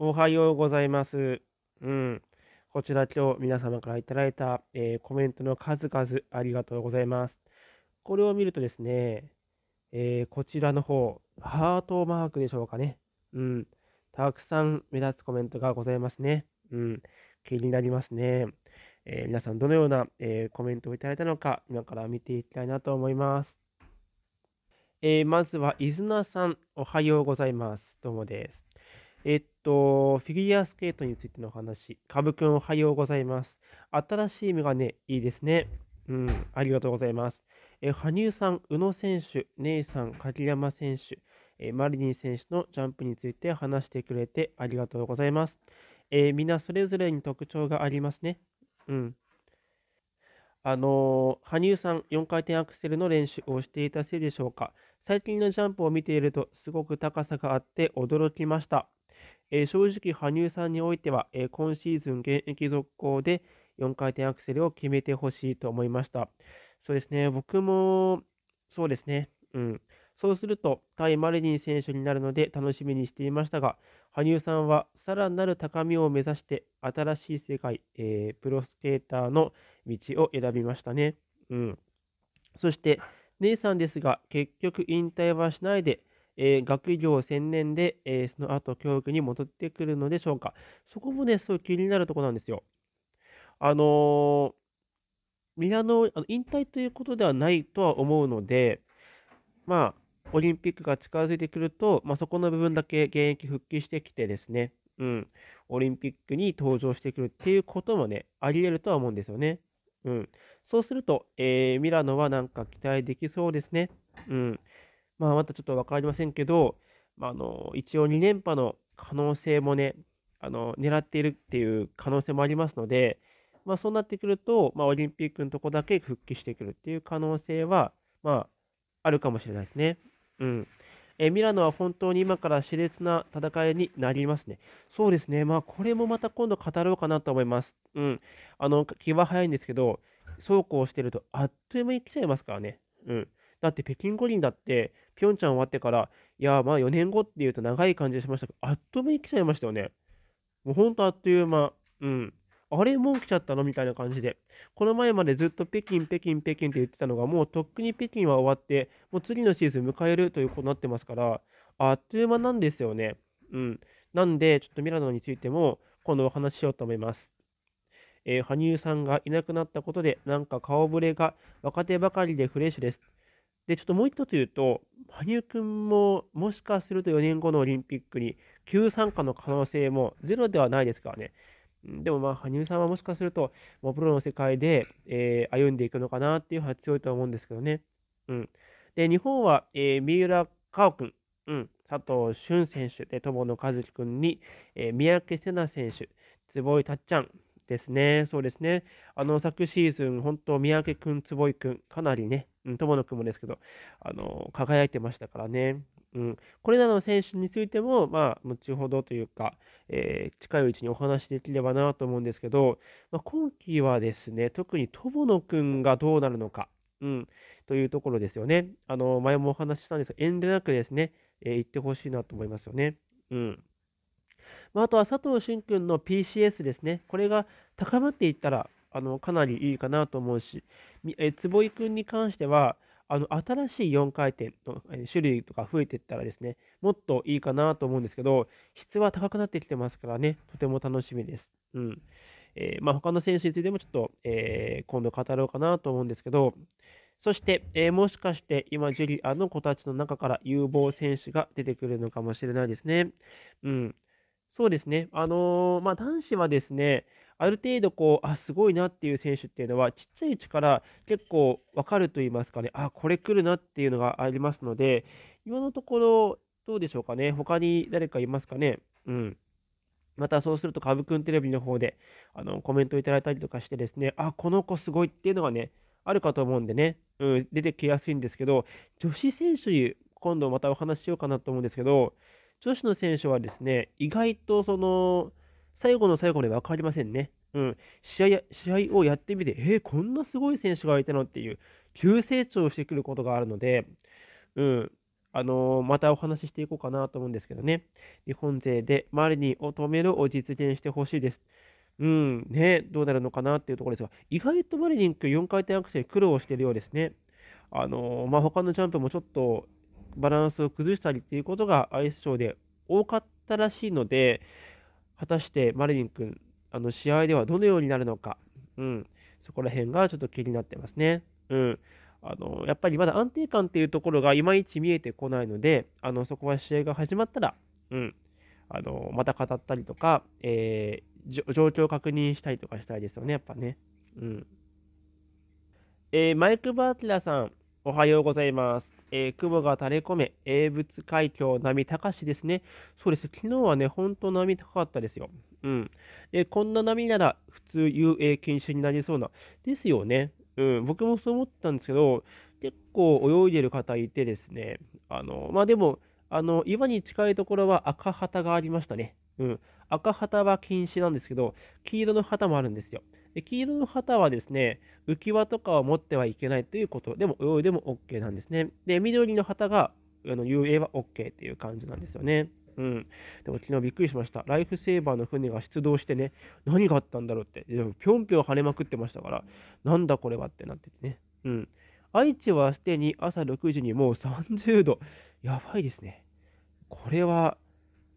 おはようございます。うん。こちら今日皆様からいただいた、えー、コメントの数々ありがとうございます。これを見るとですね、えー、こちらの方、ハートマークでしょうかね。うん。たくさん目立つコメントがございますね。うん。気になりますね。えー、皆さんどのような、えコメントをいただいたのか、今から見ていきたいなと思います。えまずは、伊豆なさん、おはようございます。どうもです。えっと、フィギュアスケートについてのお話。かぶくんおはようございます。新しいメガネ、いいですね。うん、ありがとうございます。え羽生さん、宇野選手、姉さん、鍵山選手、えマリニン選手のジャンプについて話してくれてありがとうございます。えー、みんなそれぞれに特徴がありますね。うん。あのー、羽生さん、4回転アクセルの練習をしていたせいでしょうか。最近のジャンプを見ていると、すごく高さがあって驚きました。え正直、羽生さんにおいては、え今シーズン現役続行で4回転アクセルを決めてほしいと思いました。そうですね、僕もそうですね、うん。そうすると、対マリニン選手になるので楽しみにしていましたが、羽生さんはさらなる高みを目指して、新しい世界、えー、プロスケーターの道を選びましたね。うん、そして、姉さんですが、結局引退はしないで、えー、学業専念で、えー、その後教育に戻ってくるのでしょうか。そこもね、すごい気になるとこなんですよ。あのミラあの引退ということではないとは思うので、まあ、オリンピックが近づいてくると、まあ、そこの部分だけ現役復帰してきてですね、うん、オリンピックに登場してくるっていうこともね、あり得るとは思うんですよね。うん、そうすると、えー、ミラノはなんか期待できそうですね。うん、まあ、またちょっと分かりませんけど、まあ、あの一応2連覇の可能性もね、あの狙っているっていう可能性もありますので、まあ、そうなってくると、まあ、オリンピックのとこだけ復帰してくるっていう可能性は、まあ、あるかもしれないですね。うん。えミラノは本当に今から熾烈な戦いになりますね。そうですね、まあ、これもまた今度語ろうかなと思います。うん、あの気は早いんですけど、そうこうしてるとあっという間に来ちゃいますからね。うん、だって北京五輪だって、ピョンチャン終わってから、いや、まあ4年後っていうと長い感じしましたけど、あっという間に来ちゃいましたよね。もうほんとあっという間。うん。あれもう来ちゃったのみたいな感じで。この前までずっと北京、北京、北京って言ってたのが、もうとっくに北京は終わって、もう次のシーズン迎えるということになってますから、あっという間なんですよね。うん。なんで、ちょっとミラノについても、今度お話ししようと思います。えー、羽生さんがいなくなったことで、なんか顔ぶれが若手ばかりでフレッシュです。で、ちょっともう一つ言うと、羽生くんももしかすると4年後のオリンピックに急参加の可能性もゼロではないですからね。でもまあ、羽生さんはもしかすると、もうプロの世界で、えー、歩んでいくのかなっていうのは強いとは思うんですけどね。うん。で、日本は、えー、三浦佳生君、うん、佐藤俊選手で、友野一樹君に、えー、三宅瀬名選手、坪井たっちゃん、ですね。そうですね。あの、昨シーズン、本当、三宅君、坪井君、かなりね、うん、友野君もですけど、あの、輝いてましたからね。うん、これらの選手についても、まあ、後ほどというか、えー、近いうちにお話しできればなと思うんですけど、まあ、今季はですね、特に友野君がどうなるのか、うん、というところですよね。あの前もお話ししたんですが、遠慮なくですね、えー、行ってほしいなと思いますよね。うんまあ、あとは佐藤俊君の PCS ですね、これが高まっていったらあのかなりいいかなと思うし、え坪井君に関しては、あの新しい4回転の種類とか増えていったらですね、もっといいかなと思うんですけど、質は高くなってきてますからね、とても楽しみです。うんえー、まあ、他の選手についてもちょっと、えー、今度語ろうかなと思うんですけど、そして、えー、もしかして今、ジュリアの子たちの中から有望選手が出てくるのかもしれないですね。うん。そうですね。あのー、まあ、男子はですね、ある程度こう、あ、すごいなっていう選手っていうのは、ちっちゃいうちから結構わかると言いますかね、あ、これ来るなっていうのがありますので、今のところ、どうでしょうかね。他に誰かいますかね。うん。またそうすると、カブくんテレビの方で、あの、コメントをいただいたりとかしてですね、あ、この子すごいっていうのがね、あるかと思うんでね、うん、出てきやすいんですけど、女子選手、今度またお話ししようかなと思うんですけど、女子の選手はですね、意外とその、最後の最後で分かりませんね。うん、試合試合をやってみて、えー、こんなすごい選手がいたのっていう、急成長してくることがあるので、うん、あのー、またお話ししていこうかなと思うんですけどね、日本勢でマリニを止めるを実現してほしいです。うん、ね、どうなるのかなっていうところですが、意外とマリニン君4回転アクセル苦労しているようですね。あのー、まあ、他のジャンプもちょっとバランスを崩したりっていうことがアイスショーで多かったらしいので、果たしてマリリン君、あの試合ではどのようになるのか、うん、そこら辺がちょっと気になってますね。うん。あのやっぱりまだ安定感っていうところがいまいち見えてこないので、あのそこは試合が始まったら、うん、あのまた語ったりとか、えー、状況を確認したりとかしたいですよね、やっぱね。うんえー、マイク・バーティラさん、おはようございます。えー、雲が垂れ込め、英仏海峡波高しですね。そうです。昨日はね、ほんと波高かったですよ。うん。で、こんな波なら普通遊泳禁止になりそうな。ですよね。うん。僕もそう思ったんですけど、結構泳いでる方いてですね。あの、まあ、でも、あの、岩に近いところは赤旗がありましたね。うん。赤旗は禁止なんですけど、黄色の旗もあるんですよ。黄色の旗はですね、浮き輪とかは持ってはいけないということ、でも泳いでも OK なんですね。で、緑の旗があの遊泳は OK っていう感じなんですよね。うん。でも昨日びっくりしました。ライフセーバーの船が出動してね、何があったんだろうって、でもぴょんぴょん跳ねまくってましたから、なんだこれはってなっててね。うん。愛知はすでに朝6時にもう30度。やばいですね。これは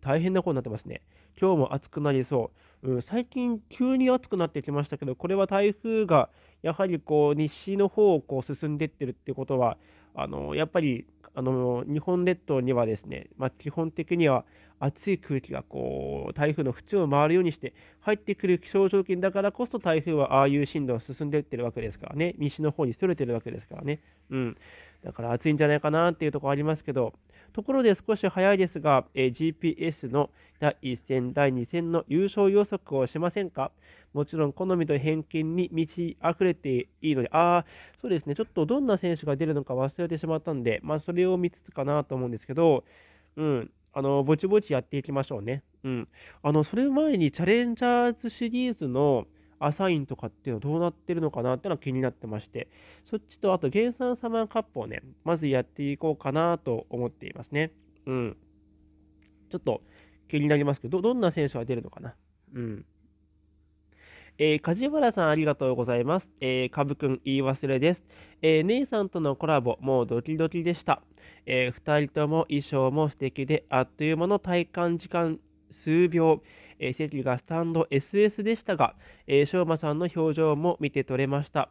大変なことになってますね。今日も暑くなりそう、うん、最近急に暑くなってきましたけどこれは台風がやはりこう西の方をこう進んでってるってことはあのやっぱりあの日本列島にはですね、まあ、基本的には暑い空気がこう台風の縁を回るようにして入ってくる気象条件だからこそ台風はああいう進路を進んでいってるわけですからね西の方にそれてるわけですからね、うん、だから暑いんじゃないかなっていうところありますけど、ところで少し早いですが、え GPS の第1戦、第2戦の優勝予測をしませんかもちろん好みと偏見に満ち溢れていいので、ああ、そうですね、ちょっとどんな選手が出るのか忘れてしまったんで、まあ、それを見つつかなと思うんですけど、うん、あの、ぼちぼちやっていきましょうね。うん。あの、それ前にチャレンジャーズシリーズの、アサインとかっていうのはどうなってるのかなっていうのは気になってまして、そっちとあと原産サマンカップをね、まずやっていこうかなと思っていますね。うん。ちょっと気になりますけど、どんな選手が出るのかな。うん。えー、梶原さんありがとうございます。えー、かぶくん言い忘れです。えー、姉さんとのコラボ、もうドキドキでした。えー、2人とも衣装も素敵で、あっという間の体感時間数秒。えー、席がスタンド SS でしたが、えー、翔馬さんの表情も見て取れました。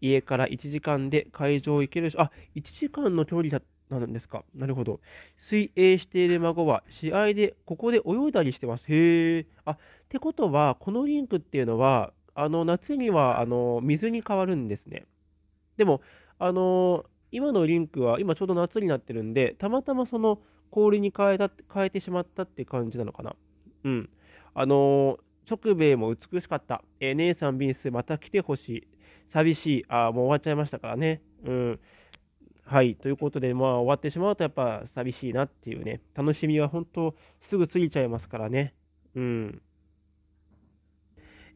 家から1時間で会場行けるし、あ、1時間の距離だなんですか。なるほど。水泳している孫は試合でここで泳いだりしてます。へえ。あ、ってことは、このリンクっていうのは、あの夏にはあの水に変わるんですね。でも、あの今のリンクは今ちょうど夏になってるんで、たまたまその氷に変えた変えてしまったって感じなのかな。うん。あの直米も美しかった。えー、姉さん、ビンス、また来てほしい。寂しい。あもう終わっちゃいましたからね。うん。はい。ということで、まあ、終わってしまうと、やっぱ寂しいなっていうね。楽しみは本当、すぐ過ぎちゃいますからね。うん。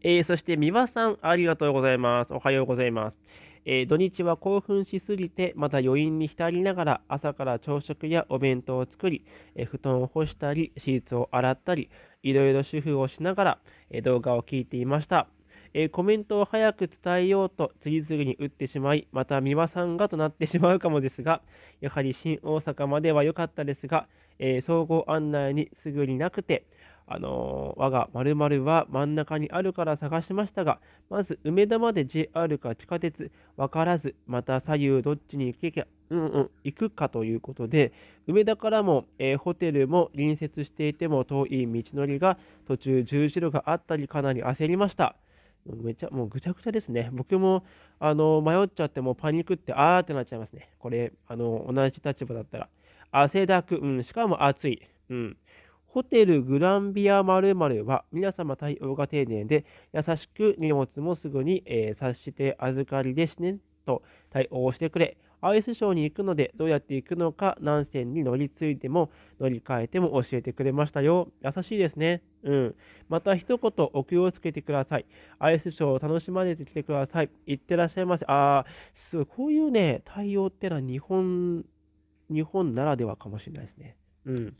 えー、そして、三輪さん、ありがとうございます。おはようございます。えー、土日は興奮しすぎて、また余韻に浸りながら、朝から朝食やお弁当を作り、えー、布団を干したり、シーツを洗ったり、いろいろ主婦をしながら、え動画を聞いていました。えコメントを早く伝えようと次々に打ってしまい、また三輪さんがとなってしまうかもですが、やはり新大阪までは良かったですが、え総合案内にすぐになくて、あの我が〇〇は真ん中にあるから探しましたが、まず梅田まで JR か地下鉄、わからず、また左右どっちに行けきゃ、うんうん、行くかということで、梅田からも、えー、ホテルも隣接していても遠い道のりが途中十字路があったりかなり焦りました。めちゃ、もうぐちゃぐちゃですね。僕も、あの、迷っちゃってもパニックってあーってなっちゃいますね。これ、あの、同じ立場だったら。汗だく、うん、しかも暑い。うん。ホテルグランビア〇〇は皆様対応が丁寧で優しく荷物もすぐに、えー、察して預かりですねと対応してくれ。アイスショーに行くのでどうやって行くのか何線に乗り継いでも乗り換えても教えてくれましたよ。優しいですね。うん。また一言お気をつけてください。アイスショーを楽しまれてきてください。行ってらっしゃいませ。ああ、すごい。こういうね、対応ってのは日本、日本ならではかもしれないですね。うん。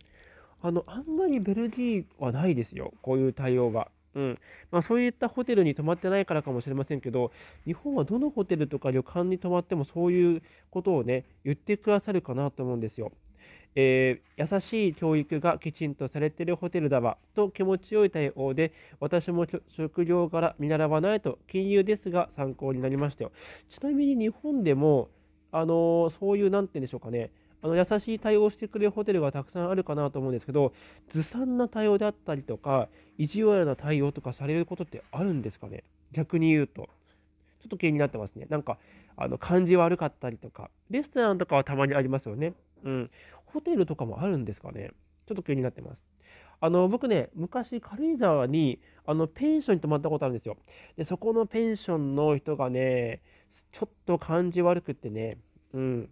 あの、あんまりベルギーはないですよ。こういう対応が。うん。まあ、そういったホテルに泊まってないからかもしれませんけど、日本はどのホテルとか旅館に泊まってもそういうことをね、言ってくださるかなと思うんですよ。えー、優しい教育がきちんとされてるホテルだわと気持ちよい対応で私も職業から見習わないと金融ですが参考になりましたよちなみに日本でもあのー、そういう何て言うんでしょうかねあの優しい対応してくれるホテルがたくさんあるかなと思うんですけど、ずさんな対応であったりとか、意地悪な対応とかされることってあるんですかね逆に言うと。ちょっと気になってますね。なんか、あの、感じ悪かったりとか、レストランとかはたまにありますよね。うん。ホテルとかもあるんですかねちょっと気になってます。あの、僕ね、昔軽井沢に、あの、ペンションに泊まったことあるんですよ。で、そこのペンションの人がね、ちょっと感じ悪くってね、うん。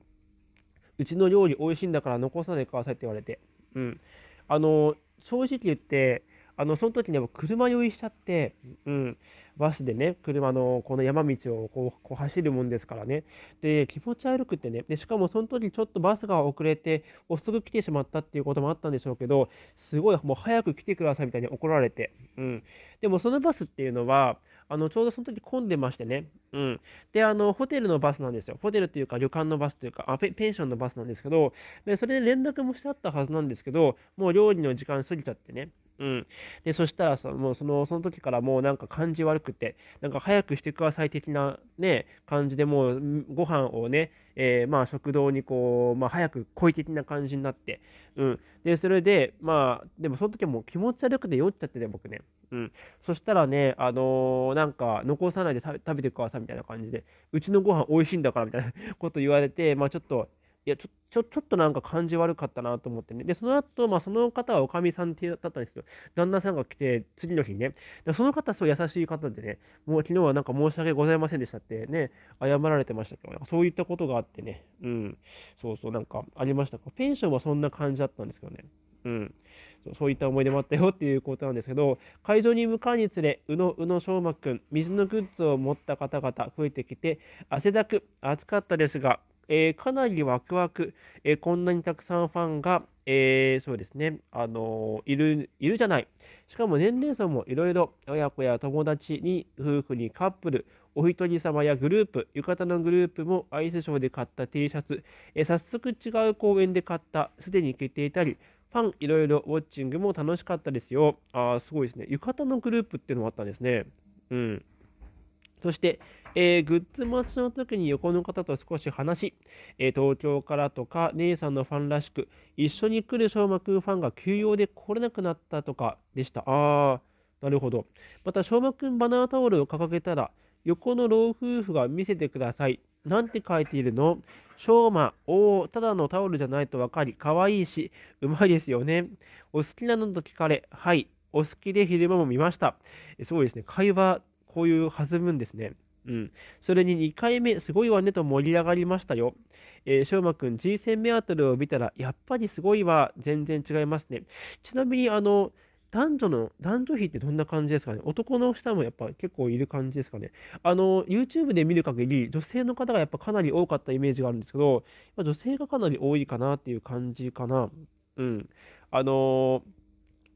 うちの料理美味しいんだから残さないでくださいって言われて、うん、あの正直言ってあのその時ね車酔いしちゃって、うん、バスでね車のこの山道をこうこう走るもんですからねで気持ち悪くてねでしかもその時ちょっとバスが遅れて遅く来てしまったっていうこともあったんでしょうけどすごいもう早く来てくださいみたいに怒られて、うん、でもそのバスっていうのはあのちょうどその時混んでましてね、うん。で、あの、ホテルのバスなんですよ。ホテルというか、旅館のバスというか、あペペンションのバスなんですけど、でそれで連絡もしてあったはずなんですけど、もう料理の時間過ぎちゃってね、うん、でそしたらさもうそのその時からもうなんか感じ悪くてなんか早くしてください的な、ね、感じでもうご飯をね、えー、まあ、食堂にこう、まあ、早く恋的な感じになって、うん、でそれでまあでもその時もう気持ち悪くて酔っちゃってね僕ね、うん、そしたらねあのー、なんか残さないで食べてくださいみたいな感じでうちのご飯美味しいんだからみたいなこと言われてまあちょっといや、ちょ、ちょ、ちょっとなんか感じ悪かったなと思ってね。で、その後、まあ、その方はおかみさんってだったんですけど、旦那さんが来て、次の日ね。で、その方、そう優しい方でね、もう昨日はなんか申し訳ございませんでしたってね、謝られてましたけど、そういったことがあってね、うん、そうそう、なんかありましたか。ペンションはそんな感じだったんですけどね。うん、そういった思い出もあったよっていうことなんですけど会場に向かうにつれ宇野宇野昌磨ん水のグッズを持った方々増えてきて汗だく暑かったですがえー、かなりワクワク、えー、こんなにたくさんファンが、えー、そうですね、あのいる、いるじゃない。しかも年齢層もいろいろ、親子や友達に、夫婦にカップル、お一人様やグループ、浴衣のグループもアイスショーで買った T シャツ、え早速違う公園で買った、すでに着ていたり、ファンいろいろウォッチングも楽しかったですよ。あすごいですね。浴衣のグループっていうのもあったんですね。うん。そして、えー、グッズ待ちの時に横の方と少し話し、えー、東京からとか姉さんのファンらしく、一緒に来るうまくんファンが休養で来れなくなったとかでした。あー、なるほど。また、うまくんバナータオルを掲げたら、横の老夫婦が見せてください。なんて書いているのうま。おお、ただのタオルじゃないとわかり、かわいいし、うまいですよね。お好きなのと聞かれ、はい、お好きで昼間も見ました。そうですね、会話こういう弾むんですね。うん。それに2回目、すごいわねと盛り上がりましたよ。えー、しょうまくん、G1000 メアトルを見たら、やっぱりすごいわ。全然違いますね。ちなみに、あの、男女の、男女比ってどんな感じですかね男の下もやっぱ結構いる感じですかねあの、YouTube で見る限り、女性の方がやっぱかなり多かったイメージがあるんですけど、女性がかなり多いかなっていう感じかな。うん。あのー、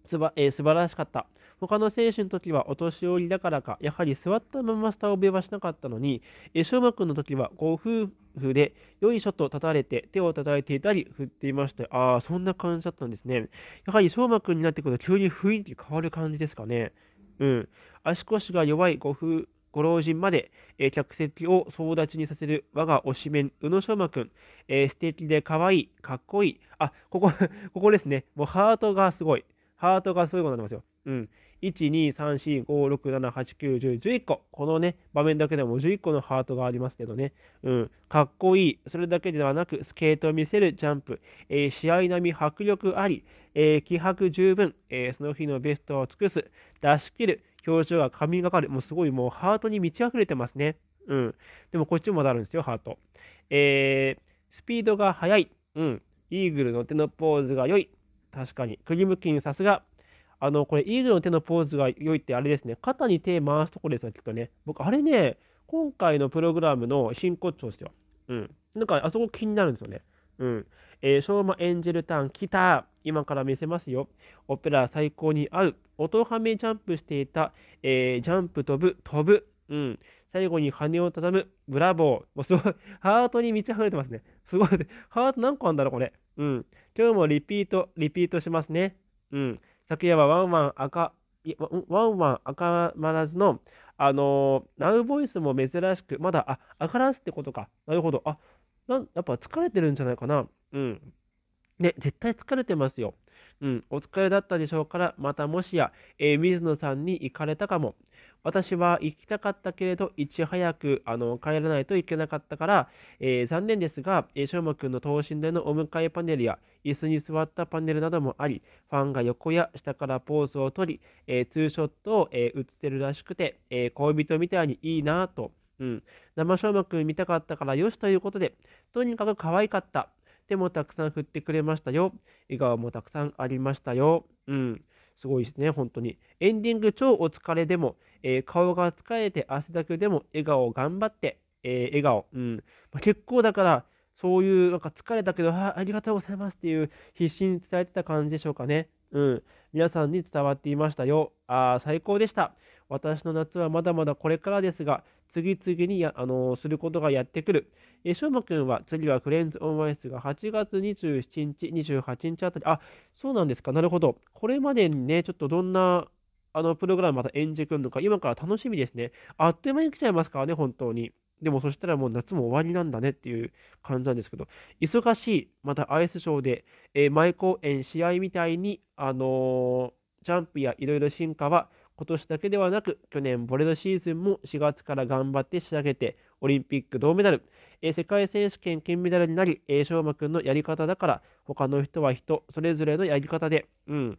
すば、えー、素晴らしかった。他の選手の時はお年寄りだからか、やはり座ったままスタオベはしなかったのに、え翔馬くんの時はご夫婦で、よいしょと立たれて、手を叩いていたり、振っていました。ああ、そんな感じだったんですね。やはり翔馬くんになってくると急に雰囲気変わる感じですかね。うん。足腰が弱いご夫ご老人まで、えー、客席を総立ちにさせる我が推しメン、宇野昌磨くん、えー、素敵で可愛い、かっこいい。あ、ここ ここですね。もうハートがすごい。ハートがすごいことになりますよ。うん。1234567891011個このね場面だけでも11個のハートがありますけどねうんかっこいいそれだけではなくスケートを見せるジャンプ、えー、試合並み迫力あり、えー、気迫十分、えー、その日のベストを尽くす出し切る表情が神がかるもうすごいもうハートに満ち溢れてますねうんでもこっちもまだあるんですよハートえー、スピードが速いうんイーグルの手のポーズが良い確かに。クリムキンさすが。あの、これ、イーグルの手のポーズが良いって、あれですね、肩に手回すとこですよ、きっとね。僕、あれね、今回のプログラムの真骨頂ですよ。うん。なんか、あそこ気になるんですよね。うん。えー、ショーマエンジェルターン、来た今から見せますよ。オペラ最高に合う。音はめジャンプしていた。えー、ジャンプ飛ぶ、飛ぶ。うん。最後に羽を畳む。ブラボー。もうすごい。ハートに満ち溢れてますね。すごい。ハート何個あんだろう、これ。うん。今日もリピート、リピートしますね。うん。昨夜はワンワン赤、ワンワン赤まらずの、あのー、ナウボイスも珍しく、まだ、あ、赤らすってことか。なるほど。あ、なんやっぱ疲れてるんじゃないかな。うん。ね、絶対疲れてますよ。うん、お疲れだったでしょうから、またもしや、えー、水野さんに行かれたかも。私は行きたかったけれど、いち早くあの帰らないといけなかったから、えー、残念ですが、えー、しょうまくんの等身大のお迎えパネルや、椅子に座ったパネルなどもあり、ファンが横や下からポーズをとり、えー、ツーショットを、えー、写ってるらしくて、えー、恋人みたいにいいなと。うん、生しょうまくん見たかったからよしということで、とにかく可愛かった。手もたくさん振ってくれましたよ。笑顔もたくさんありましたよ。うん。すごいですね、本当に。エンディング超お疲れでも、えー、顔が疲れて汗だくでも、笑顔頑張って、えー、笑顔。うん。まあ、結構だから、そういうなんか疲れたけどあ、ありがとうございますっていう必死に伝えてた感じでしょうかね。うん。皆さんに伝わっていましたよ。ああ、最高でした。私の夏はまだまだこれからですが、次々にや、あのすることがやってくる。えー、しょうまくんは、次はクレンズオンアイスが8月27日、28日あたり、あ、そうなんですか、なるほど。これまでにね、ちょっとどんな、あの、プログラムまた演じくんのか、今から楽しみですね。あっという間に来ちゃいますからね、本当に。でもそしたらもう夏も終わりなんだねっていう感じなんですけど、忙しい、またアイスショーで、えー、前公演、試合みたいに、あのー、ジャンプやいろいろ進化は、今年だけではなく去年ボレロシーズンも4月から頑張って仕上げてオリンピック銅メダル、え世界選手権金メダルになり、え翔馬く君のやり方だから他の人は人それぞれのやり方で、うん、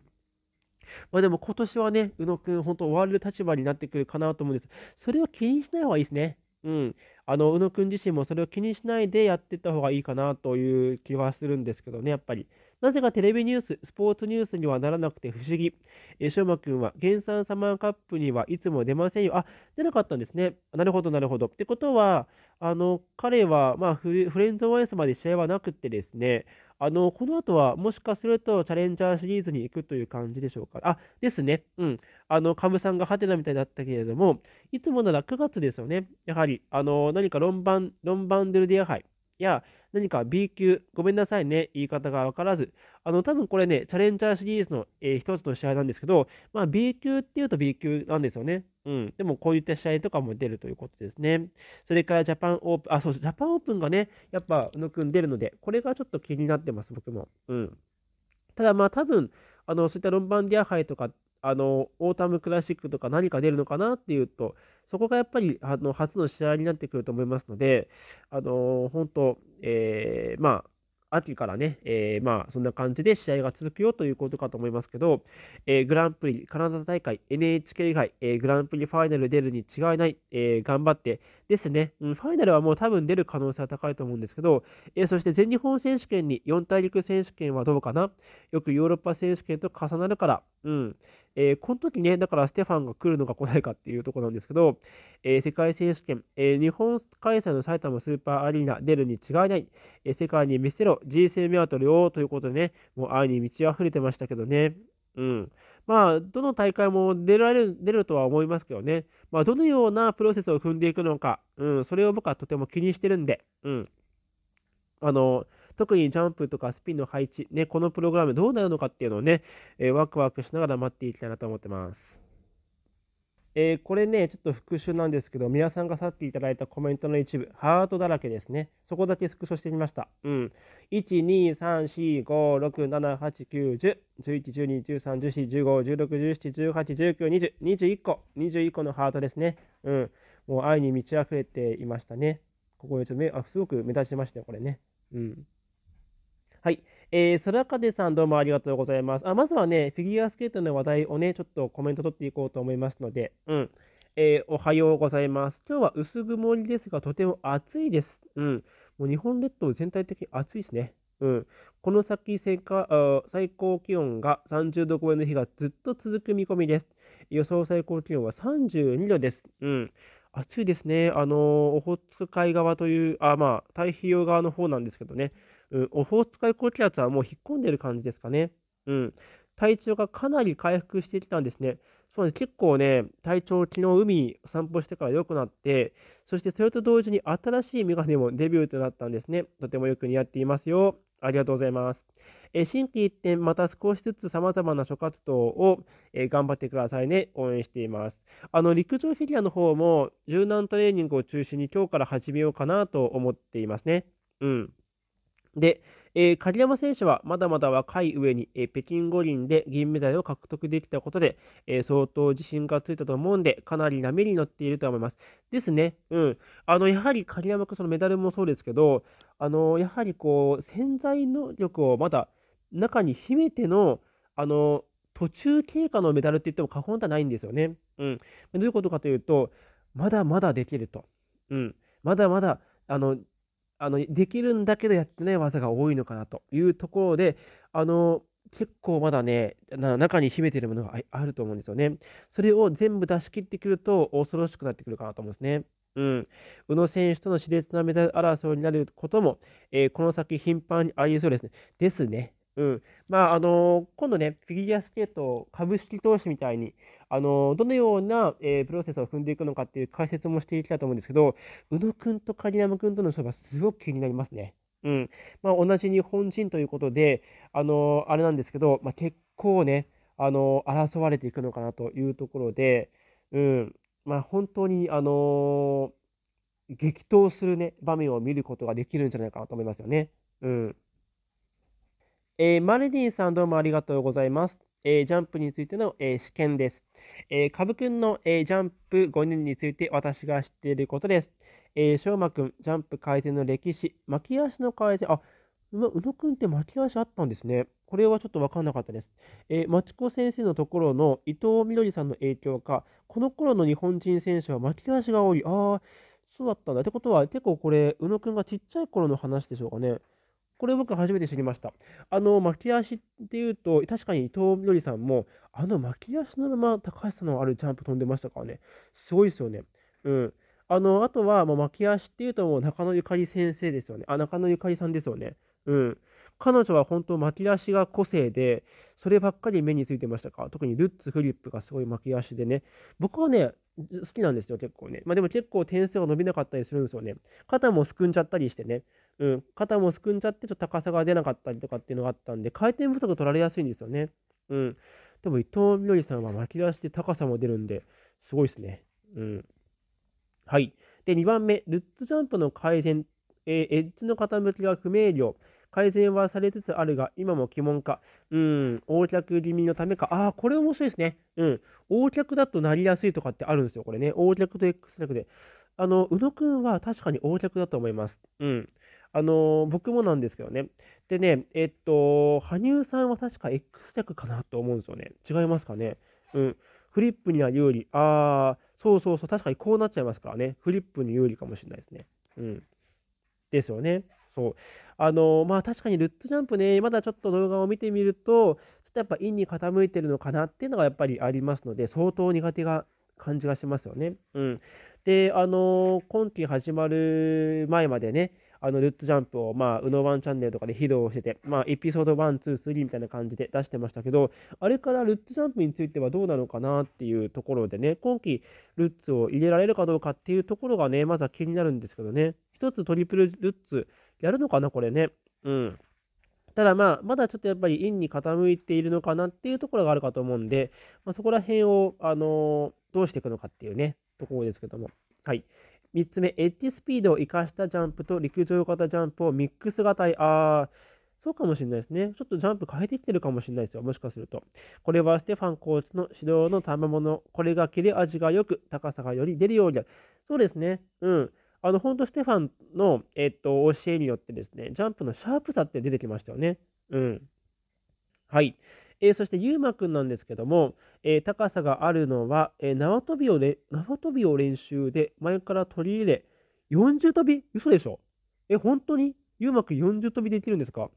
まあ、でも今年はね、宇野くん、本当終わる立場になってくるかなと思うんです。それを気にしない方がいいですね。うん。あの、宇野くん自身もそれを気にしないでやってった方がいいかなという気はするんですけどね、やっぱり。なぜかテレビニュース、スポーツニュースにはならなくて不思議。えー、しょうまくんは、原産サマーカップにはいつも出ませんよ。あ、出なかったんですね。なるほど、なるほど。ってことは、あの、彼は、まあフ、フレンズオンエスまで試合はなくてですね、あの、この後は、もしかすると、チャレンジャーシリーズに行くという感じでしょうか。あ、ですね。うん。あの、カムさんがハテナみたいだったけれども、いつもなら9月ですよね。やはり、あの、何か論ン論ン・ドゥルディア杯や、何か B 級、ごめんなさいね、言い方がわからず、あの、多分これね、チャレンジャーシリーズの、えー、一つの試合なんですけど、まあ、B 級っていうと B 級なんですよね。うん。でも、こういった試合とかも出るということですね。それから、ジャパンオープン、あ、そう、ジャパンオープンがね、やっぱ、宇野くん出るので、これがちょっと気になってます、僕も。うん。ただ、まあ、多分、あの、そういったロンバンディア杯とかあのオータムクラシックとか何か出るのかなっていうと、そこがやっぱりあの初の試合になってくると思いますので、あの本当、えー、まあ、秋からね、えー、まあそんな感じで試合が続くよということかと思いますけど、えー、グランプリ、カナダ大会、NHK 以外、えー、グランプリファイナル出るに違いない、え頑張ってですね、うん、ファイナルはもう多分出る可能性は高いと思うんですけど、えそして全日本選手権に四大陸選手権はどうかな、よくヨーロッパ選手権と重なるから、うん、えー、この時ね、だからステファンが来るのか来ないかっていうとこなんですけど、えー、世界選手権、えー、日本開催の埼玉スーパーアリーナ出るに違いない、え世界に見せろ、人生目は取るよということでね、もう愛に満ち溢れてましたけどね。うん。まあ、どの大会も出られる、出るとは思いますけどね。まあ、どのようなプロセスを踏んでいくのか、うん、それを僕はとても気にしてるんで、うん。あの、特にジャンプとかスピンの配置、ね、このプログラムどうなるのかっていうのをね、えー、ワクワクしながら待っていきたいなと思ってます。えー、これね、ちょっと復習なんですけど、皆さんが去っていただいたコメントの一部、ハートだらけですね。そこだけスクショしてみました。うん。1、2、3、4、5、6、7、8、9、10、11、12、13、14、15、16、17、18、19、20、21個、21個のハートですね。うん。もう愛に満ち溢れていましたね。ここにちょっと目、あ、すごく目立ちましたよ、これね。うん。はい。えー、空風さんどうもありがとうございます。あまずはね、フィギュアスケートの話題をね、ちょっとコメント取っていこうと思いますので、うん。えー、おはようございます。今日は薄曇りですが、とても暑いです。うん。もう日本列島全体的に暑いですね。うん。この先最高気温が30度超えの日がずっと続く見込みです。予想最高気温は32度です。うん。暑いですね。あのー、オホーツク海側という、あ、まあ、太平洋側の方なんですけどね。うん、オホーツク海高気圧はもう引っ込んでる感じですかね。うん。体調がかなり回復してきたんですね。そうです結構ね、体調、昨日海散歩してから良くなって、そしてそれと同時に新しいメガネもデビューとなったんですね。とてもよく似合っていますよ。ありがとうございます。え心機一転、また少しずつ様々な諸活動を、え頑張ってくださいね。応援しています。あの、陸上フィギュアの方も柔軟トレーニングを中心に今日から始めようかなと思っていますね。うん。で、えー、鍵山選手はまだまだ若い上に、えー、北京五輪で銀メダルを獲得できたことで、えー、相当自信がついたと思うんで、かなり波に乗っていると思います。ですね、うん。あのやはり鍵山君、そのメダルもそうですけど、あのやはりこう潜在能力をまだ中に秘めての、あの途中経過のメダルって言っても過言ではないんですよね。うん、どういうことかというと、まだまだできると。うん、まだまだあのあのできるんだけどやってない技が多いのかなというところで、あの結構まだね、中に秘めているものがあると思うんですよね。それを全部出し切ってくると恐ろしくなってくるかなと思うんですね。うん、宇野選手との熾烈なメダル争いになることも、えー、この先頻繁にありそうですね。ですね。うん。まあ、あのー、今度ね、フィギュアスケート株式投資みたいに、あのー、どのような、えー、プロセスを踏んでいくのかっていう解説もしていきたいと思うんですけど、宇野くんとカ山ナムくんとの勝負はすごく気になりますね。うん。まあ、同じ日本人ということで、あのあれなんですけど、まあ、結構ね、あの争われていくのかなというところで、うん。まあ、本当に、あの激闘するね、場面を見ることができるんじゃないかなと思いますよね。うん。えー、マルディンさんどうもありがとうございます。えー、ジャンプについての、えー、試験です。えー、カブくんの、えジャンプ5年について私が知っていることです。えー、しょうまくん、ジャンプ改善の歴史、巻き足の改善、あ、うま、うのくんって巻き足あったんですね。これはちょっと分かんなかったです。えー、マチコ先生のところの伊藤みどりさんの影響か、この頃の日本人選手は巻き足が多い。ああ、そうだったんだ。ってことは、結構これ、宇野くんがちっちゃい頃の話でしょうかね。これ僕初めて知りました。あの、巻き足っていうと、確かに伊藤みどりさんも、あの巻き足のまま高橋さんのあるジャンプ飛んでましたからね。すごいですよね。うん。あの、あとは、まあ、巻き足っていうともう中野ゆかり先生ですよね。あ、中野ゆかりさんですよね。うん。彼女は本当巻き足が個性で、そればっかり目についてましたか特にルッツ、フリップがすごい巻き足でね。僕はね、好きなんですよ、結構ね。まあでも結構点数が伸びなかったりするんですよね。肩もすくんじゃったりしてね。うん、肩もすくんじゃってちょっと高さが出なかったりとかっていうのがあったんで回転不足取られやすいんですよね。うん、でも伊藤みどりさんは巻き出して高さも出るんですごいですね。うん、はいで2番目ルッツジャンプの改善、えー、エッジの傾きが不明瞭改善はされつつあるが、今も鬼門か。うん、横着気味のためか。ああ、これ面白いですね。うん。横着だとなりやすいとかってあるんですよ、これね。横着と X 楽で。あの、宇野くんは確かに横着だと思います。うん。あのー、僕もなんですけどね。でね、えっと、羽生さんは確か X 脚かなと思うんですよね。違いますかね。うん。フリップには有利。ああ、そうそうそう。確かにこうなっちゃいますからね。フリップに有利かもしれないですね。うん。ですよね。そう。あのー、まあ確かにルッツジャンプね、まだちょっと動画を見てみると、ちょっとやっぱンに傾いてるのかなっていうのがやっぱりありますので、相当苦手が感じがしますよね。うん。で、あのー、今季始まる前までね、あのルッツジャンプを、まあ、うのワンチャンネルとかで披露してて、まあ、エピソード1、2、3みたいな感じで出してましたけど、あれからルッツジャンプについてはどうなのかなっていうところでね、今期ルッツを入れられるかどうかっていうところがね、まずは気になるんですけどね、一つトリプルルッツやるのかな、これね。うん。ただまあ、まだちょっとやっぱりインに傾いているのかなっていうところがあるかと思うんで、まあ、そこら辺を、あのー、どうしていくのかっていうね、ところですけども。はい。3つ目、エッジスピードを生かしたジャンプと陸上型ジャンプをミックス型い。あそうかもしれないですね。ちょっとジャンプ変えてきてるかもしれないですよ。もしかすると。これはステファンコーチの指導の賜物。これが切れ味が良く、高さがより出るようになる。そうですね。うん。あの、ほんとステファンの、えっと、教えによってですね、ジャンプのシャープさって出てきましたよね。うん。はい。えー、そしてゆうまくんなんですけども、えー、高さがあるのは、えー、縄跳びを縄跳びを練習で前から取り入れ、40跳び嘘でしょえ、本当にゆうまくん40跳びできるんですか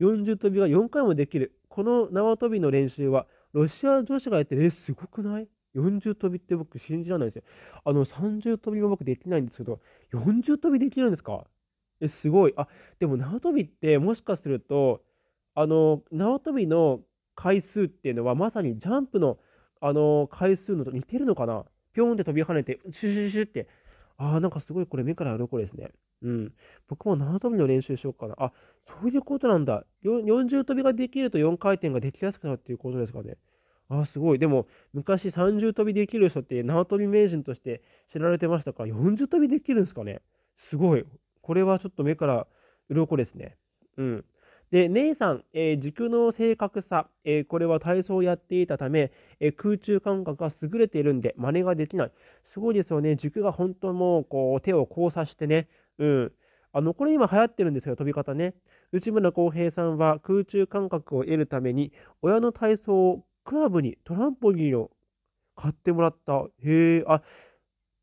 ?40 跳びが4回もできる。この縄跳びの練習は、ロシア女子がやってる、え、すごくない ?40 跳びって僕信じられないですよ。あの、30跳びも僕できないんですけど、40跳びできるんですかえ、すごい。あ、でも縄跳びってもしかすると、あの、縄跳びの回数っていうのはまさにジャンプの、あの回数のと似てるのかなピョーンって飛び跳ねてシュシュシュってああなんかすごいこれ目から鱗ですねうん僕も縄跳びの練習しようかなあそういうことなんだ40跳びができると4回転ができやすくなるっていうことですかねあーすごい。でも、昔30跳びできる人って縄跳び名人として知られてましたから、40跳びできるんですかねすごい。これはちょっと目から鱗ですね。うん。で、姉さん、えー、軸の正確さ、えー、これは体操をやっていたため、えー、空中感覚が優れているんで、真似ができない。すごいですよね。軸が本当もう、こう、手を交差してね、うん。あの、これ今流行ってるんですよ、飛び方ね。内村航平さんは空中感覚を得るために、親の体操をクラブにトランポリンを買ってもらった。へえ、あ、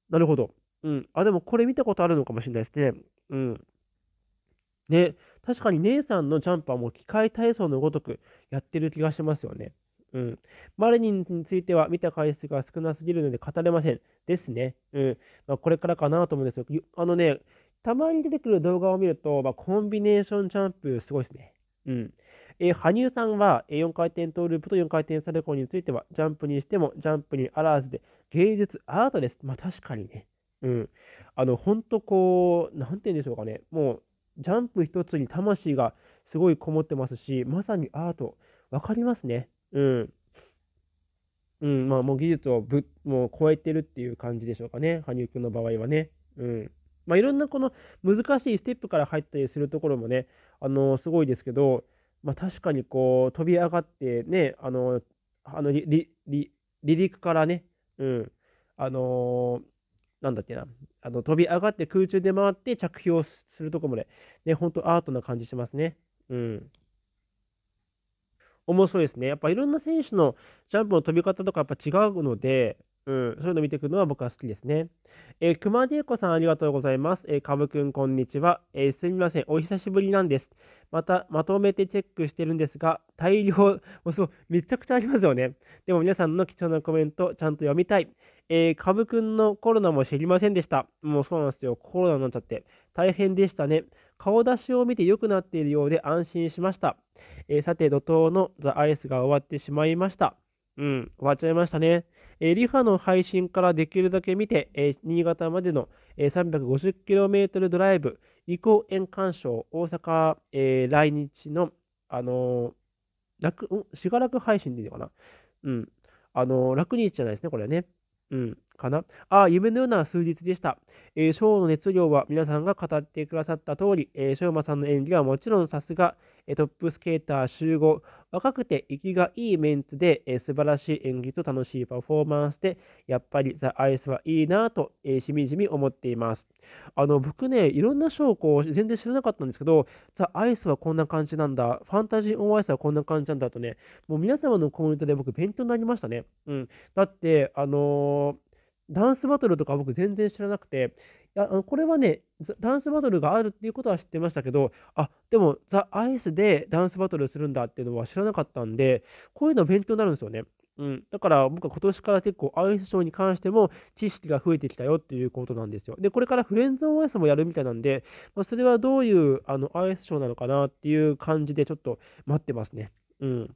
なるほど。うん。あ、でもこれ見たことあるのかもしれないですね。うん。ね、確かに姉さんのジャンプはもう機械体操のごとくやってる気がしますよね。うん。マリニンについては見た回数が少なすぎるので語れません。ですね。うん。まあ、これからかなと思うんですよ。あのね、たまに出てくる動画を見ると、まあ、コンビネーションジャンプすごいですね。うん。え羽生さんは4回転トーループと4回転サルコーについては、ジャンプにしてもジャンプにあらずで、芸術、アートです。まあ確かにね。うん。あの、ほんとこう、なんて言うんでしょうかね。もう、ジャンプ一つに魂がすごいこもってますし、まさにアート、分かりますね。うん。うん、まあもう技術をぶもう超えてるっていう感じでしょうかね、羽生君の場合はね。うん。まあいろんなこの難しいステップから入ったりするところもね、あのー、すごいですけど、まあ確かにこう飛び上がってね、あのー、あの離陸からね、うん、あのーなんだっけな、あの飛び上がって空中で回って着氷するとこまで、ね、ほんとアートな感じしますね。うん。面白いですね。やっぱいろんな選手のジャンプの飛び方とかやっぱ違うので、うん、そういうの見てくるのは僕は好きですね。えー、熊りえさんありがとうございます。えー、かぶくんこんにちは、えー、すみません、お久しぶりなんです。また、まとめてチェックしてるんですが、大量、も うそう、めちゃくちゃありますよね。でも皆さんの貴重なコメント、ちゃんと読みたい。えー、株くんのコロナも知りませんでした。もうそうなんですよ。コロナになっちゃって。大変でしたね。顔出しを見て良くなっているようで安心しました。えー、さて、怒涛のザ・アイスが終わってしまいました。うん、終わっちゃいましたね。えー、リハの配信からできるだけ見て、えー、新潟までの、えー、350km ドライブ、移行園鑑賞、大阪、えー、来日の、あのー、楽、うん、しがらく配信でいいのかなうん、あのー、楽日じゃないですね、これね。うん、かな。ああ、夢のような数日でした。えー、ショーの熱量は皆さんが語ってくださった通り、えー、ショーマさんの演技はもちろんさすが、トップスケーター集合、若くて息がいいメンツで、えー、素晴らしい演技と楽しいパフォーマンスで、やっぱりザ・アイスはいいなと、えー、しみじみ思っています。あの、僕ね、いろんな賞を全然知らなかったんですけど、ザ・アイスはこんな感じなんだ、ファンタジー・オン・アイスはこんな感じなんだとね、もう皆様のコメントで僕勉強になりましたね。うん。だって、あのーダンスバトルとか僕全然知らなくて、いやこれはね、ダンスバトルがあるっていうことは知ってましたけど、あ、でもザ・アイスでダンスバトルするんだっていうのは知らなかったんで、こういうの勉強になるんですよね。うん、だから僕は今年から結構アイスショーに関しても知識が増えてきたよっていうことなんですよ。で、これからフレンズオンアイスもやるみたいなんで、まあ、それはどういうあのアイスショーなのかなっていう感じでちょっと待ってますね。うん。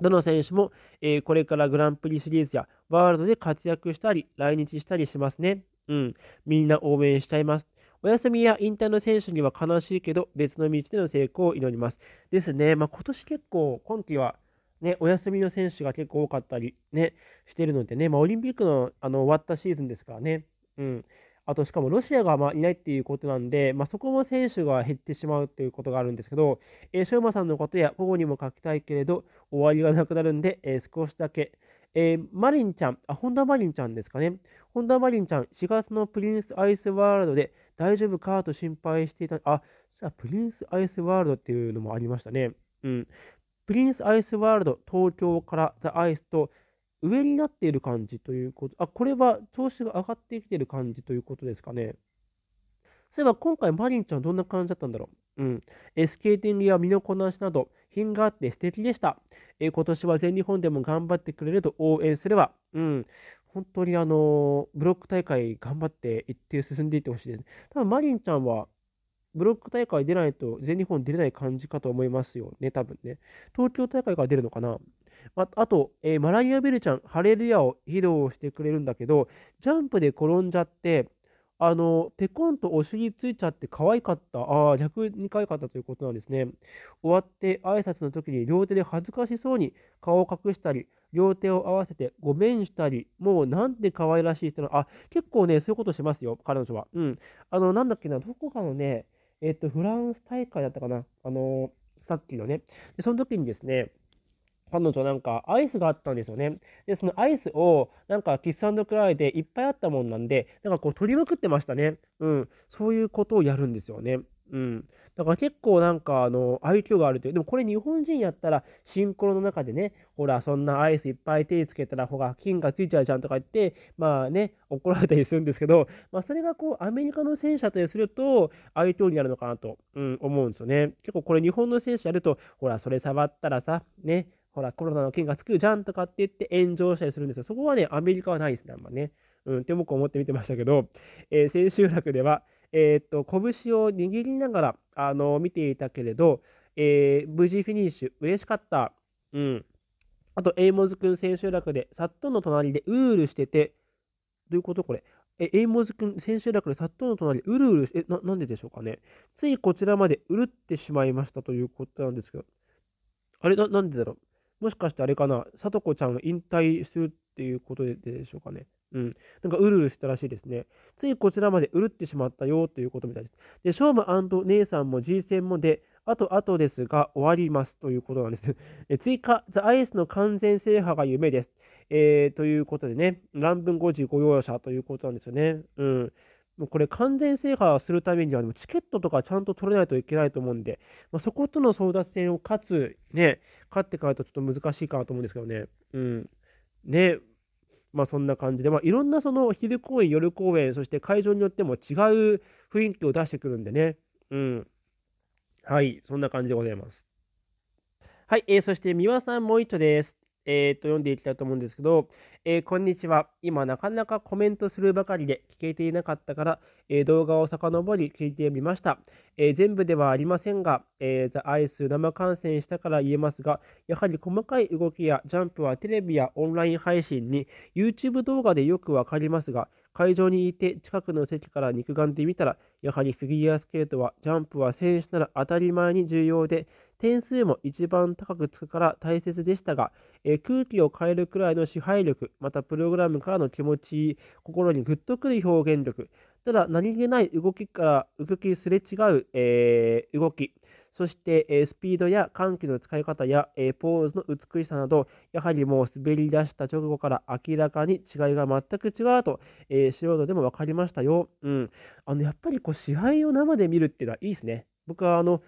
どの選手も、えー、これからグランプリシリーズやワールドで活躍したり、来日したりしますね。うん、みんな応援しちゃいます。お休みや引退の選手には悲しいけど、別の道での成功を祈ります。ですね、まあ、今年結構、今季は、ね、お休みの選手が結構多かったり、ね、してるのでね、まあ、オリンピックのあの終わったシーズンですからね、うん、あとしかもロシアがまいないっていうことなんで、まあ、そこも選手が減ってしまうっていうことがあるんですけど、えー、ショーマさんのことや保護にも書きたいけれど、終わりがなくなるんで、えー、少しだけ。えー、マリンちゃん、あ、ンダマリンちゃんですかね。ホンダマリンちゃん、4月のプリンスアイスワールドで大丈夫かと心配していた。あ、じゃプリンスアイスワールドっていうのもありましたね。うん。プリンスアイスワールド東京からザ・アイスと上になっている感じということ、あ、これは調子が上がってきてる感じということですかね。そういえば今回マリンちゃんどんな感じだったんだろう。うん。えスケーティングや身のこなしなど品があって素敵でした。え今年は全日本でも頑張ってくれると応援すれば、うん。本当にあのブロック大会頑張って一定進んでいってほしいです。多分マリンちゃんはブロック大会出ないと全日本出れない感じかと思いますよね、多分ね。東京大会から出るのかなまあと、えー、マラリア・ベルちゃん、ハレルヤを披露してくれるんだけど、ジャンプで転んじゃって、あの、ペコンとお尻ついちゃって可愛かった。ああ、逆に可愛かったということなんですね。終わって挨拶の時に両手で恥ずかしそうに顔を隠したり、両手を合わせてごめんしたり、もうなんて可愛らしい人のあ、結構ね、そういうことしますよ、彼女は。うん。あの、なんだっけな、どこかのね、えっと、フランス大会だったかな。あの、さっきのね。で、その時にですね、彼女なんかアイスがあったんですよね。で、そのアイスをなんかキスクライでいっぱいあったもんなんで、なんかこう取りまくってましたね。うん。そういうことをやるんですよね。うん。だから結構なんかあの愛嬌があるという。でもこれ日本人やったらシンクロの中でね、ほらそんなアイスいっぱい手つけたらほら菌がついちゃうじゃんとか言って、まあね、怒られたりするんですけど、まあそれがこうアメリカの選手だったりすると愛嬌になるのかなと、うん、思うんですよね。結構これ日本の選手やると、ほらそれ触ったらさ、ね、ほら、コロナの件がつくじゃんとかって言って炎上したりするんですよ。そこはね、アメリカはないですね、あんまね。うん、って僕思って見てましたけど、えー、千秋楽では、えー、っと、拳を握りながら、あのー、見ていたけれど、えー、無事フィニッシュ、嬉しかった。うん。あと、エイモズくん千秋楽で、サットの隣でウールしてて、どういうことこれえ、エイモズくん千秋楽でサットの隣でうるうるえ、な、なんででしょうかね。ついこちらまでうるってしまいましたということなんですけど、あれ、な、なんでだろうもしかしてあれかな、さとこちゃんを引退するっていうことででしょうかね。うん。なんかうるうるしたらしいですね。ついこちらまでうるってしまったよということみたいです。で、勝負姉さんも G 戦もで、あとあとですが終わりますということなんです。追加、ザ・アイスの完全制覇が夢です。えー、ということでね、乱文5時ご容赦ということなんですよね。うん。もうこれ完全制覇するためには、でもチケットとかちゃんと取れないといけないと思うんで、まあ、そことの争奪戦を勝つ、ね、勝ってからとちょっと難しいかなと思うんですけどね。うん。ね、まあそんな感じで、まあいろんなその昼公演、夜公演、そして会場によっても違う雰囲気を出してくるんでね。うん。はい、そんな感じでございます。はい、えー、そして三輪さんもう一度です。えー、と読んでいきたいと思うんですけど、えー、こんにちは。今なかなかコメントするばかりで聞けていなかったから、えー、動画を遡り聞いてみました。えー、全部ではありませんが、えー、ザ・アイス生観戦したから言えますが、やはり細かい動きやジャンプはテレビやオンライン配信に YouTube 動画でよくわかりますが、会場にいて近くの席から肉眼で見たら、やはりフィギュアスケートはジャンプは選手なら当たり前に重要で、点数も一番高くつくから大切でしたが、え空気を変えるくらいの支配力、またプログラムからの気持ち、心にグッとくる表現力、ただ何気ない動きから動きすれ違う、えー、動き、そして、えスピードや緩急の使い方や、えポーズの美しさなど、やはりもう滑り出した直後から明らかに違いが全く違うと、えー、素人でも分かりましたよ。うん。あの、やっぱりこう、試合を生で見るっていうのはいいですね。僕はあの、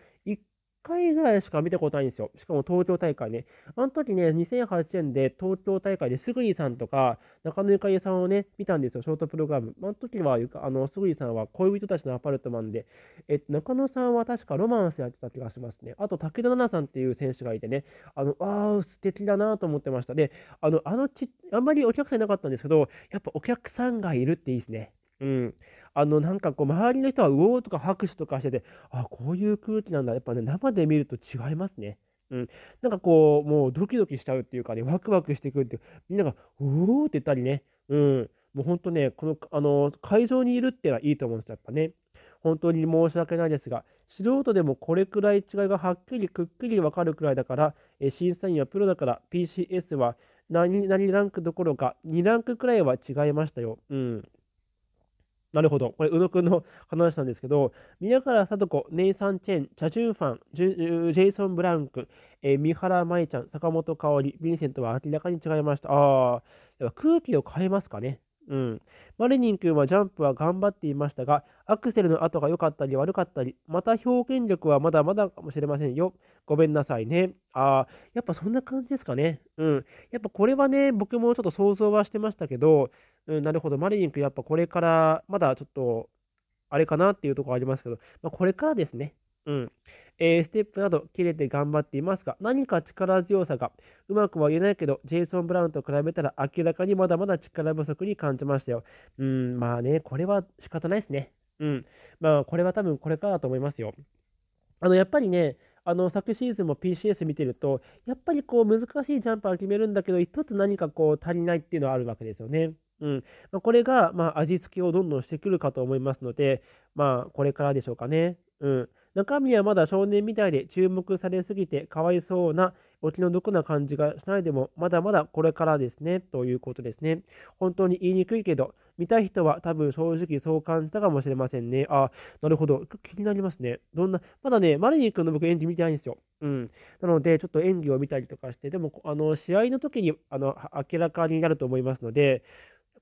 回ぐらいしか見たことないんですよ。しかも東京大会ね。あの時ね、2008年で東京大会ですぐにさんとか、中野ゆかりさんをね、見たんですよ、ショートプログラム。あの時はあの、すぐにさんは恋人たちのアパルトマンで、えっと、中野さんは確かロマンスやってた気がしますね。あと、武田奈々さんっていう選手がいてね、あの、ああ、素敵だなと思ってました。で、あの、あのち、あんまりお客さんいなかったんですけど、やっぱお客さんがいるっていいですね。うん。あのなんかこう周りの人はうおーとか拍手とかしててあこういう空気なんだやっぱね生で見ると違いますね。うん、なんかこうもうドキドキしちゃうっていうかねワクワクしてくるっていうみんなが「うおーって言ったりね、うん、もうほんとねこのあの会場にいるっていうのはいいと思うんですよやっぱね本当に申し訳ないですが素人でもこれくらい違いがはっきりくっきり分かるくらいだから、え審査員はプロだから PCS は何々ランクどころか2ランクくらいは違いましたよ。うんなるほど。これ、宇野くんの 話なんですけど、宮原聡子、ネイサン・チェン、チャ・ジュンファン、ジェイソン・ブランク、えー、三原舞ちゃん、坂本香織、ヴィンセントは明らかに違いました。ああ、空気を変えますかね。うん。マリニン君はジャンプは頑張っていましたが、アクセルの跡が良かったり悪かったり、また表現力はまだまだかもしれませんよ。ごめんなさいね。ああ、やっぱそんな感じですかね。うん。やっぱこれはね、僕もちょっと想像はしてましたけど、うん、なるほど、マリニン君やっぱこれから、まだちょっと、あれかなっていうとこありますけど、まあ、これからですね。うん。えー、ステップなど切れて頑張っていますが、何か力強さが、うまくは言えないけど、ジェイソン・ブラウンと比べたら明らかにまだまだ力不足に感じましたよ。うん、まあね、これは仕方ないですね。うん。まあ、これは多分これからだと思いますよ。あの、やっぱりね、あの昨シーズンも PCS 見てると、やっぱりこう難しいジャンパー決めるんだけど、一つ何かこう足りないっていうのはあるわけですよね。うんまあ、これが、まあ、味付けをどんどんしてくるかと思いますので、まあ、これからでしょうかね。うん中身はまだ少年みたいで注目されすぎてかわいそうなお気の毒な感じがしないでもまだまだこれからですねということですね。本当に言いにくいけど見たい人は多分正直そう感じたかもしれませんね。あ、なるほど。気になりますね。どんな、まだね、マリニー君の僕演技見てないんですよ。うん。なので、ちょっと演技を見たりとかして、でも、あの、試合の時に、あの、明らかになると思いますので、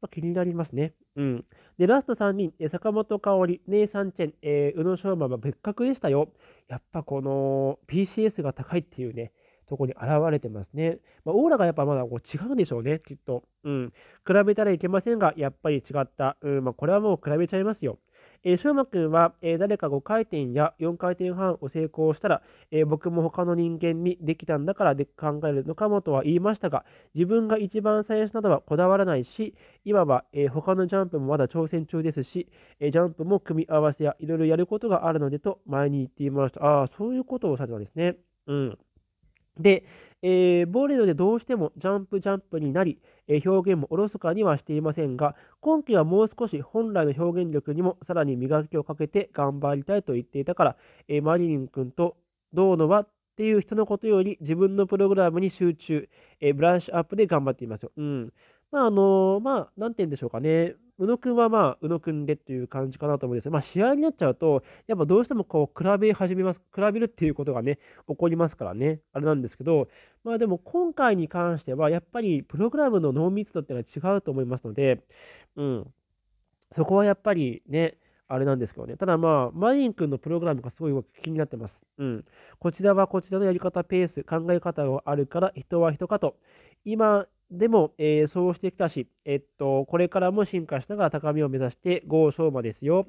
ぱ気になりますね。うん。で、ラスト3人、坂本香織、ネイサン・チェン、えー、宇野昌磨は別格でしたよ。やっぱこの PCS が高いっていうね、とこに現れてますね。まあ、オーラがやっぱまだこう違うんでしょうね、きっと。うん。比べたらいけませんが、やっぱり違った。うん、まあ、これはもう比べちゃいますよ。えー、しゅうまくんは、えー、誰か5回転や4回転半を成功したら、えー、僕も他の人間にできたんだからで考えるのかもとは言いましたが、自分が一番最初などはこだわらないし、今は、えー、他のジャンプもまだ挑戦中ですし、えジャンプも組み合わせやいろいろやることがあるのでと前に言っていました。ああ、そういうことをされたんですね。うん。で、えー、ボレロでどうしてもジャンプジャンプになり、え表現もおろそかにはしていませんが、今期はもう少し本来の表現力にもさらに磨きをかけて頑張りたいと言っていたから、えマリリン君とどうのはっていう人のことより自分のプログラムに集中、えブラッシュアップで頑張っていますよ。うん。まあ、あのまあ、なんて言うんでしょうかね。宇野くんはまあ、宇野くんでっていう感じかなと思うんですまあ、試合になっちゃうと、やっぱどうしてもこう、比べ始めます、比べるっていうことがね、起こりますからね、あれなんですけど、まあでも今回に関しては、やっぱりプログラムの濃密度っていうのは違うと思いますので、うん、そこはやっぱりね、あれなんですけどね。ただまあ、マリン君のプログラムがすごい気になってます。うん。こちらはこちらのやり方、ペース、考え方があるから、人は人かと。今、でも、えー、そうしてきたし、えっと、これからも進化しながら高みを目指して、豪勝馬ですよ。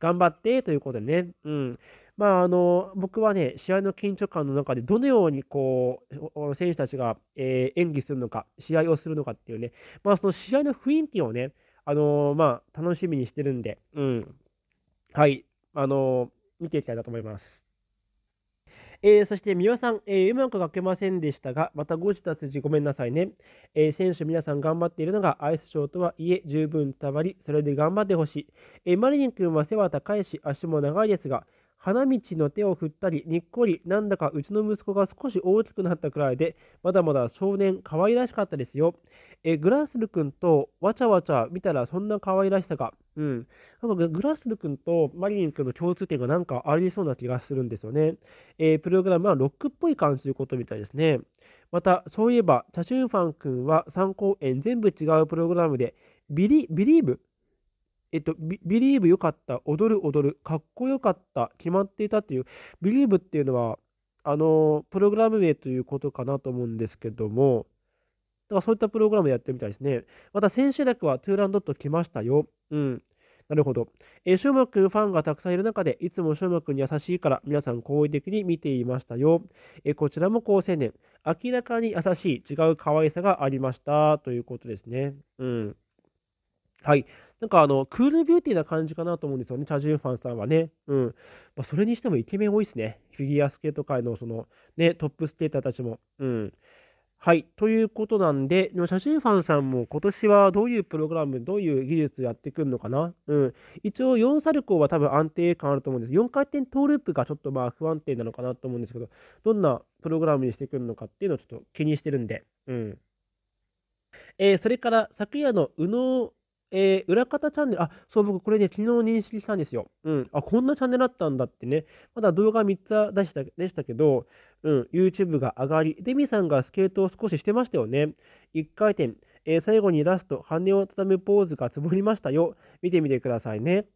頑張ってということでね、うん。まあ、あの、僕はね、試合の緊張感の中で、どのようにこう、選手たちが、えー、演技するのか、試合をするのかっていうね、まあ、その試合の雰囲気をね、あのー、まあ、楽しみにしてるんで、うん。はい、あのー、見ていきたいなと思います。えー、そして、三輪さん、えー、うまく書けませんでしたが、また誤字脱字ごめんなさいね。えー、選手皆さん頑張っているのがアイスショーとはいえ十分伝わり、それで頑張ってほしい。えー、マリニン君は背は高いし、足も長いですが、花道の手を振ったり、にっこり、なんだかうちの息子が少し大きくなったくらいで、まだまだ少年、可愛らしかったですよ。えグラスル君とわちゃわちゃ見たらそんな可愛らしさが、うん。なんかグラスル君とマリリン君の共通点がなんかありそうな気がするんですよね。えプログラムはロックっぽい感じということみたいですね。また、そういえば、チャチュンファン君は3公演全部違うプログラムで、ビリ、ビリーブえっと、ビリーブ良かった、踊る踊る、かっこよかった、決まっていたという、ビリーブっていうのは、あの、プログラム名ということかなと思うんですけども、だからそういったプログラムやってみたいですね。また、千秋楽はトゥーランドット来ましたよ。うん。なるほど。えー、シュマくんファンがたくさんいる中で、いつもシュマくんに優しいから、皆さん好意的に見ていましたよ。えー、こちらも好青年。明らかに優しい、違う可愛さがありました。ということですね。うん。はい。なんかあの、クールビューティーな感じかなと思うんですよね、チャジュンファンさんはね。うん。まあ、それにしてもイケメン多いですね。フィギュアスケート界のその、ね、トップスケーターたちも。うん。はい。ということなんで、でも写真ファンさんも今年はどういうプログラム、どういう技術やってくるのかなうん。一応4サルコーは多分安定感あると思うんです。4回転トーループがちょっとまあ不安定なのかなと思うんですけど、どんなプログラムにしてくるのかっていうのをちょっと気にしてるんで。うん。えー、それから昨夜の宇野えー、裏方チャンネル、あ、そう、僕これね、昨日認識したんですよ。うん。あ、こんなチャンネルあったんだってね。まだ動画3つ出したでしたけど、うん、YouTube が上がり、デミさんがスケートを少ししてましたよね。1回転、えー、最後にラスト、羽を畳むポーズがつぼりましたよ。見てみてくださいね。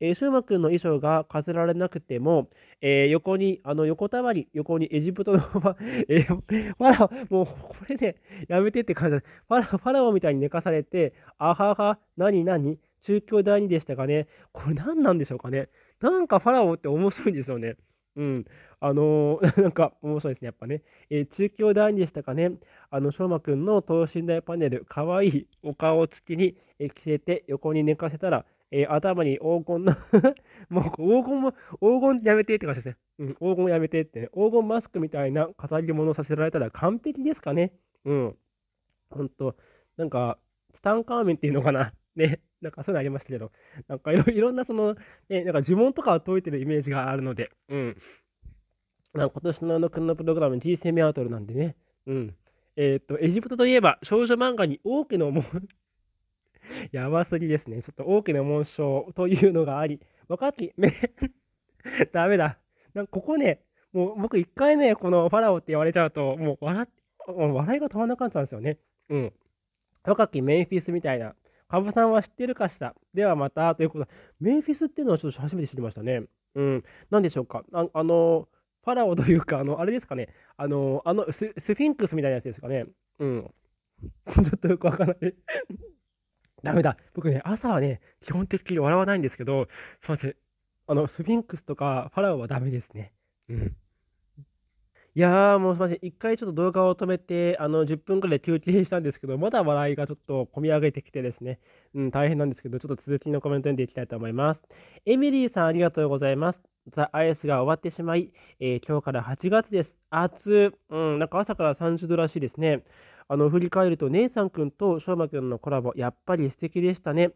えー、シューマ君の衣装が飾られなくても、えー、横に、あの、横たわり、横にエジプトの、えー、ファラオ、もう、これで、ね、やめてって感じファラファラオみたいに寝かされて、あはは、なになに中京第二でしたかね。これ何なんでしょうかね。なんかファラオって面白いんですよね。うん。あのー、なんか面白いですね、やっぱね。えー、中京第二でしたかね。あの、しょうまくんの等身大パネル、かわいいお顔つきに、えー、着せて横に寝かせたら、えー、頭に黄金の もう黄金も、黄金やめてって感じですね。うん、黄金やめてってね。黄金マスクみたいな飾り物をさせられたら完璧ですかね。うん。ほんと、なんか、ツタンカーメンっていうのかな。ね、なんかそういうのありましたけど、なんかいろんなその、ね、なんか呪文とかを解いてるイメージがあるので、うん。なん今年のあの君のプログラム G セミアートルなんでね、うん。えっ、と、エジプトといえば少女漫画に多くのう。やばすぎですね。ちょっと大きな紋章というのがあり、若き目、め ダメだ。なんかここね、もう僕一回ね、このファラオって言われちゃうと、もう笑笑いが止まらなかったんですよね。うん。若きメンフィスみたいな。カブさんは知ってるかしらではまたということで、メンフィスっていうのはちょっと初めて知りましたね。うん。何でしょうか。ああの、ファラオというか、あの、あれですかね。あの、あのス、スフィンクスみたいなやつですかね。うん。ちょっとよくわからないダメだ。僕ね、朝はね、基本的に笑わないんですけど、すいません。あの、スフィンクスとかファラオはダメですね。うん。いやー、もうすみません。一回ちょっと動画を止めて、あの、10分くらい休憩したんですけど、まだ笑いがちょっと込み上げてきてですね、うん、大変なんですけど、ちょっと続きのコメントにでいきたいと思います。エミリーさん、ありがとうございます。ザ・アイスが終わってしまい、えー、今日から8月です。暑、うん、なんか朝から30度らしいですね。あの振り返ると姉さんくんとしょうまくんのコラボやっぱり素敵でしたね。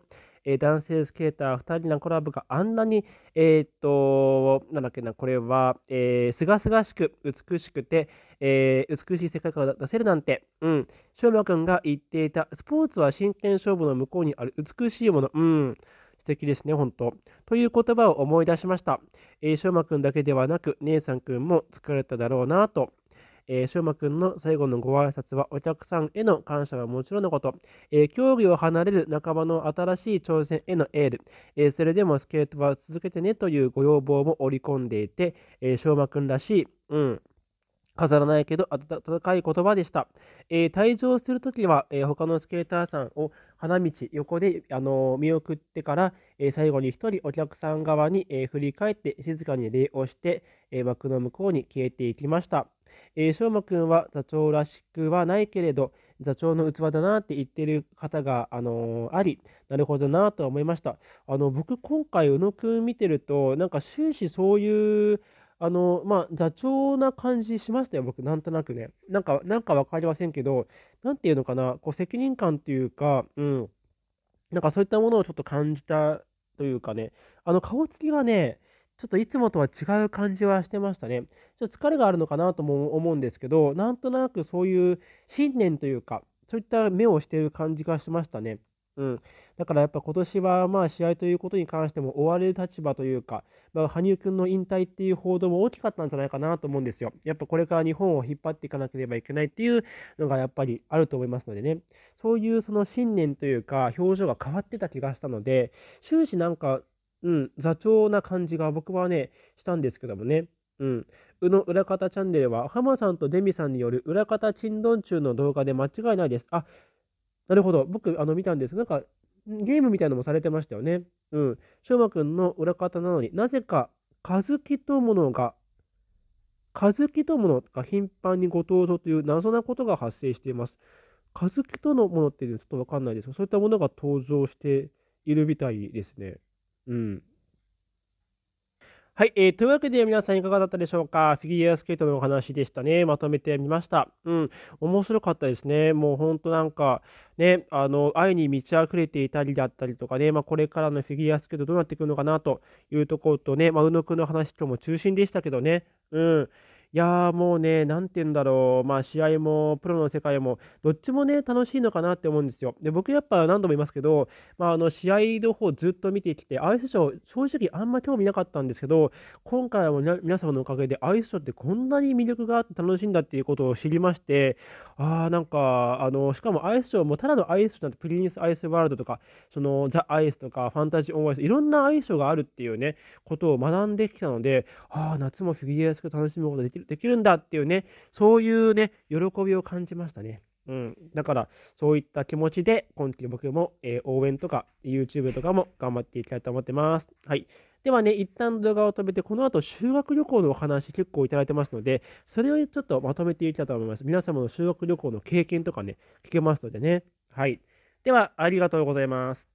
えー、男性スケーター2人のコラボがあんなに、えー、っと、なんだっけな、これは、えー、すがすがしく、美しくて、えー、美しい世界観を出せるなんて、うん、しょうまくんが言っていた、スポーツは真剣勝負の向こうにある美しいもの、うん、素敵ですね、本当。という言葉を思い出しました。えー、しょうまくんだけではなく、姉さんくんも疲れただろうなと。えー、しょうまくんの最後のご挨拶はお客さんへの感謝はもちろんのこと、えー、競技を離れる仲間の新しい挑戦へのエール、えー、それでもスケートは続けてねというご要望も織り込んでいて、えー、しょうまくんらしい、うん、飾らないけど温かい言葉でした。えー、退場するときは、えー、他のスケーターさんを花道横で、あのー、見送ってから、え最後に1人お客さん側に、え振り返って静かに礼をして、え幕の向こうに消えていきました。えー、しょうまくんは座長らしくはないけれど、座長の器だなって言ってる方が、あのー、あり、なるほどなと思いました。あの、僕、今回、宇野くん見てると、なんか終始そういう、あの、まあ、座長な感じしましたよ、僕、なんとなくね。なんか、なんかわかりませんけど、なんていうのかな、こう、責任感というか、うん、なんかそういったものをちょっと感じたというかね、あの、顔つきがね、ちょっといつもとは違う感じはしてましたね。ちょっと疲れがあるのかなとも思うんですけど、なんとなくそういう信念というか、そういった目をしている感じがしましたね。うん、だからやっぱ今年はまあ試合ということに関しても追われる立場というか、まあ、羽生君の引退っていう報道も大きかったんじゃないかなと思うんですよ。やっぱこれから日本を引っ張っていかなければいけないっていうのがやっぱりあると思いますのでね、そういうその信念というか表情が変わってた気がしたので、終始なんかうん、座長な感じが僕はね、したんですけどもね。うん。うの裏方チャンネルは、ハマさんとデミさんによる裏方珍道中の動画で間違いないです。あ、なるほど。僕、あの、見たんです。なんか、ゲームみたいなのもされてましたよね。うん。しょうまくんの裏方なのになぜか、かずきとものが、かずきとものが頻繁にご登場という謎なことが発生しています。かずきとのものっていうのはちょっとわかんないですが、そういったものが登場しているみたいですね。はい、えー、というわけで皆さんいかがだったでしょうかフィギュアスケートのお話でしたね。まとめてみました。うん、面白かったですね。もうほんとなんか、ね、あの、愛に満ち溢れていたりだったりとかね、まあ、これからのフィギュアスケートどうなっていくのかなというところとね、まあ、宇野くんの話今日も中心でしたけどね、うん。いやーもうね、なんて言うんだろう、まあ試合もプロの世界も、どっちもね、楽しいのかなって思うんですよ。で、僕やっぱ何度も言いますけど、まああの試合の方ずっと見てきて、アイスショー、正直あんま興味なかったんですけど、今回は皆様のおかげでアイスショーってこんなに魅力があって楽しいんだっていうことを知りまして、あーなんか、あの、しかもアイスショーもただのアイスショーなんてプリンスアイスワールドとか、そのザ・アイスとか、ファンタジー・オン・アイス、いろんなアイスショーがあるっていうね、ことを学んできたので、ああ、夏もフィギュアスク楽しむことができるできるんだっていうね、そういうね、喜びを感じましたね。うん、だからそういった気持ちで今期僕も、えー、応援とか YouTube とかも頑張っていきたいと思ってます。はい。ではね、一旦動画を止めて、この後修学旅行のお話結構いただいてますので、それをちょっとまとめていきたいと思います。皆様の修学旅行の経験とかね、聞けますのでね。はい。では、ありがとうございます。